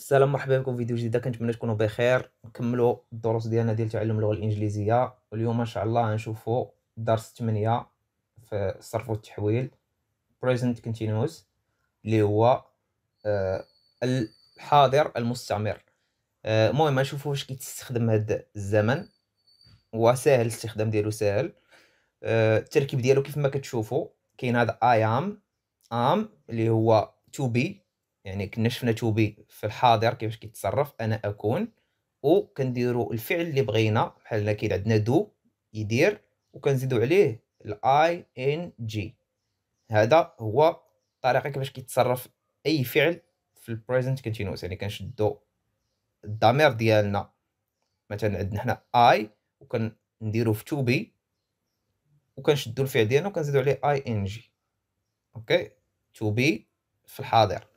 السلام مرحبا بكم في فيديو جديد كنتمنى تكونوا بخير نكملوا الدروس ديالنا ديال تعلم اللغه الانجليزيه اليوم ان شاء الله غنشوفوا درس 8 في الصرف والتحويل present continuous اللي هو آه، الحاضر المستمر آه، المهم نشوفوا واش كيتستخدم هذا الزمن وسهل الاستخدام ديالو سهل آه، التركيب ديالو كيف ما كتشوفوا كاين هذا اي ام ام اللي هو تو بي يعني كنا شفنا توبي في الحاضر كيفاش كيتصرف انا اكون وكنديروا الفعل اللي بغينا بحال كاين عندنا دو يدير وكنزيدوا عليه الاي ان جي هذا هو الطريقه كيفاش كيتصرف اي فعل في البريزنت كونتينوس يعني كنشدو الضمير ديالنا مثلا عندنا حنا اي وكنديرو في تو بي وكنشدو الفعل ديالنا وكنزيدو عليه اي ان جي اوكي تو بي في الحاضر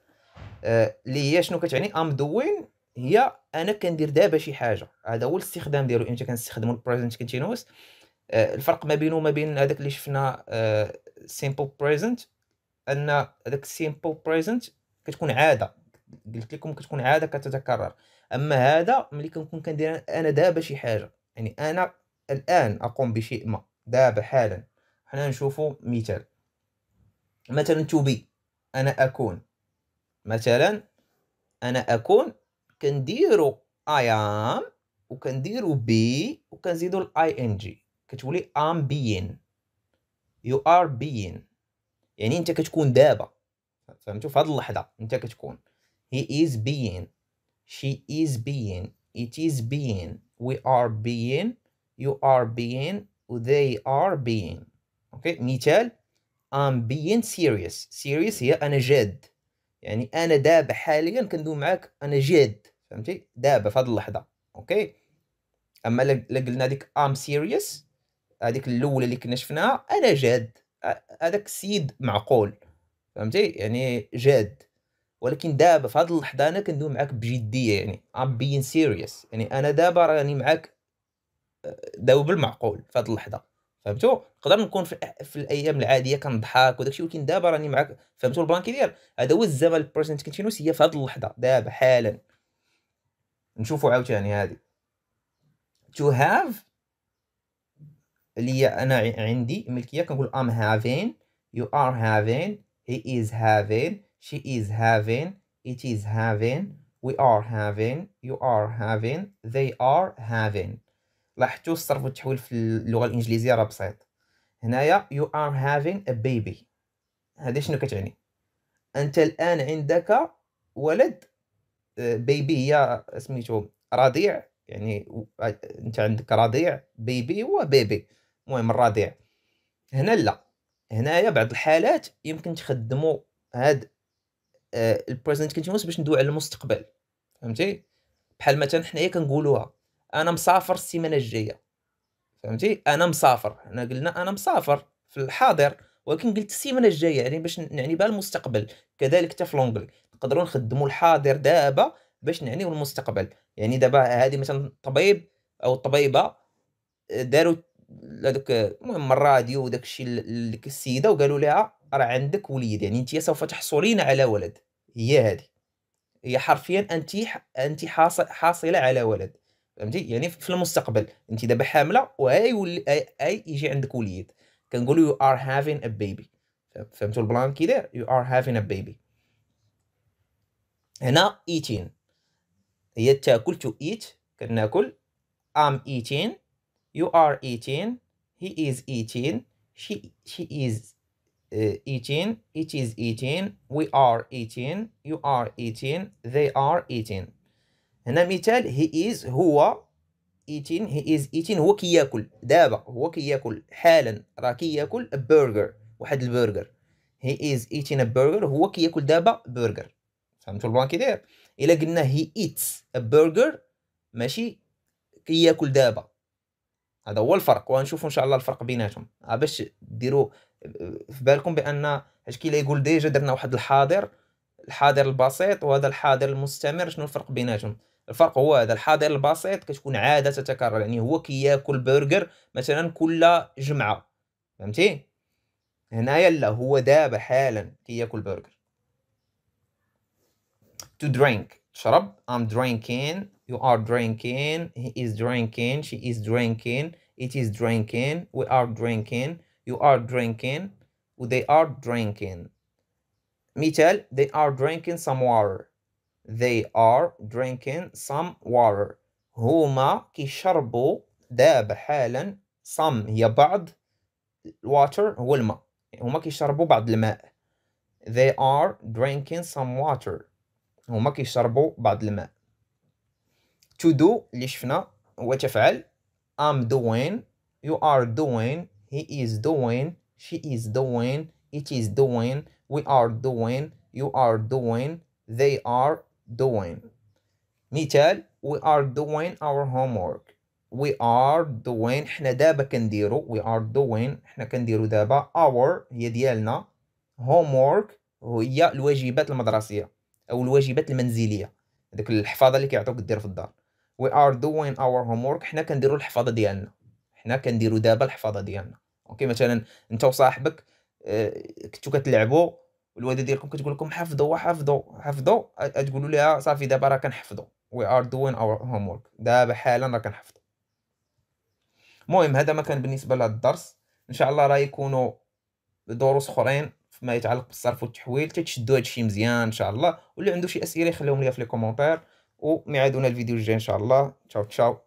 اللي هي شنو كتعني ام دوين هي انا كندير دابا شي حاجه هذا هو الاستخدام ديالو امتى كنستخدموا البريزنت كونتينوس آه، الفرق ما بينه وما بين هذاك اللي شفنا سيمبل آه، بريزنت ان هذاك سيمبل بريزنت كتكون عاده قلت لكم كتكون عاده كتتكرر اما هذا ملي كنكون كندير انا دابا شي حاجه يعني انا الان اقوم بشيء ما دابا حالا حنا نشوفوا مثال مثلا تو بي انا اكون مثلا انا اكون كنديرو اي ام وكنديرو بي وكنزيدو الاي ان جي كتولي ام بيين يو ار بيين يعني انت كتكون دابا فهمتوا في هذه اللحظه انت كتكون هي از بيين شي از ات it is being we are being you are being they are being اوكي مثال I'm being serious سيريس هي أنا جاد يعني انا دابا حاليا كندوي معاك انا جاد فهمتي دابا في هذه اللحظه اوكي اما لا قلنا هذيك ام سيريوس هذيك الاولى اللي كنا شفناها انا جاد هذاك السيد معقول فهمتي يعني جاد ولكن دابا في هذه اللحظه انا كندوي معاك بجديه يعني ام بين سيريوس يعني انا دابا راني معاك دابا آه، بالمعقول في هذه اللحظه فهمتوا نقدر نكون في, في الايام العاديه كنضحك وداكشي ولكن دابا راني معاك فهمتوا البلان كيدير هذا هو الزمن البريزنت كونتينوس هي في هذه اللحظه دابا حالا نشوفوا عاوتاني هذه تو هاف اللي هي انا عندي ملكيه كنقول ام هافين يو ار هافين هي از هافين شي از هافين it is having we are having you are having they are having لاحظتوا الصرف والتحويل في اللغه الانجليزيه راه بسيط هنايا يو ار هافين ا بيبي هذا شنو كتعني انت الان عندك ولد بيبي آه، هي سميتو رضيع يعني آه، انت عندك رضيع بيبي هو بيبي المهم الرضيع هنا لا هنايا بعض الحالات يمكن تخدموا هاد آه، البريزنت كونتينوس باش ندوي على المستقبل فهمتي بحال مثلا حنايا كنقولوها انا مسافر السيمانه الجايه فهمتي انا مسافر انا قلنا انا مسافر في الحاضر ولكن قلت السيمانه الجايه يعني باش نعني بها المستقبل كذلك حتى في لونجلي نقدروا نخدموا الحاضر دابا باش نعنيو المستقبل يعني دابا هذه مثلا الطبيب او الطبيبه داروا هذوك المهم الراديو وداك الشيء لديك السيده وقالوا لها راه عندك وليد يعني انت سوف تحصلين على ولد هي هذه هي حرفيا انت انت حاصله على ولد فهمتي يعني في المستقبل انت دابا حامله وهاي اي يجي عندك وليد كنقولوا يو ار هافين ا بيبي فهمتوا البلان كي داير يو ار هافين ا بيبي هنا ايتين هي تاكل تو ايت كناكل ام ايتين يو ار ايتين هي از ايتين شي شي از ايتين ات از ايتين وي ار ايتين يو ار ايتين ذي ار ايتين هنا مثال هي از هو ايتين هي از ايتين هو كياكل دابا هو كياكل حالا راه كياكل برجر واحد البرجر هي از ايتين ا برجر هو كياكل دابا برجر فهمتوا البلان كي داير الا قلنا هي ايتس برجر ماشي كياكل دابا هذا هو الفرق وغنشوفوا ان شاء الله الفرق بيناتهم آه، باش ديروا آه، في بالكم بان اش كي يقول ديجا درنا واحد الحاضر الحاضر البسيط وهذا الحاضر المستمر شنو الفرق بيناتهم الفرق هو هذا الحاضر البسيط كتكون عاده تتكرر يعني هو كياكل برجر مثلا كل جمعه فهمتي هنايا لا هو دابا حالا كياكل برجر to drink تشرب I'm drinking you are drinking he is drinking she is drinking it is drinking we are drinking you are drinking they are drinking مثال they are drinking some water They are drinking some water. هما كيشربوا داب حالا some هي بعض water هو الماء هما كيشربوا بعض الماء they are drinking some water هما كيشربوا بعض الماء to do اللي شفنا هو تفعل I'm doing you are doing he is doing she is doing it is doing we are doing you are doing they are doing مثال we are doing our homework we are doing حنا دابا كنديرو we are doing حنا كنديرو دابا our هي ديالنا homework هي الواجبات المدرسيه او الواجبات المنزليه ديك الحفاظه اللي كيعطوك دير في الدار we are doing our homework حنا كنديرو الحفاظه ديالنا حنا كنديرو دابا الحفاظه ديالنا اوكي مثلا انت وصاحبك آه، كنتو كتلعبوا والوالده ديالكم كتقول لكم حفظوا حفظوا حفظوا تقولوا لها صافي دابا راه كنحفظوا وي ار دوين اور هوم ورك دابا حالا راه كنحفظوا المهم هذا ما كان بالنسبه لهذا الدرس ان شاء الله راه يكونوا دروس اخرين فيما يتعلق بالصرف والتحويل تتشدوا هادشي مزيان ان شاء الله واللي عنده شي اسئله يخليهم ليا في لي كومونتير وميعادونا الفيديو الجاي ان شاء الله تشاو تشاو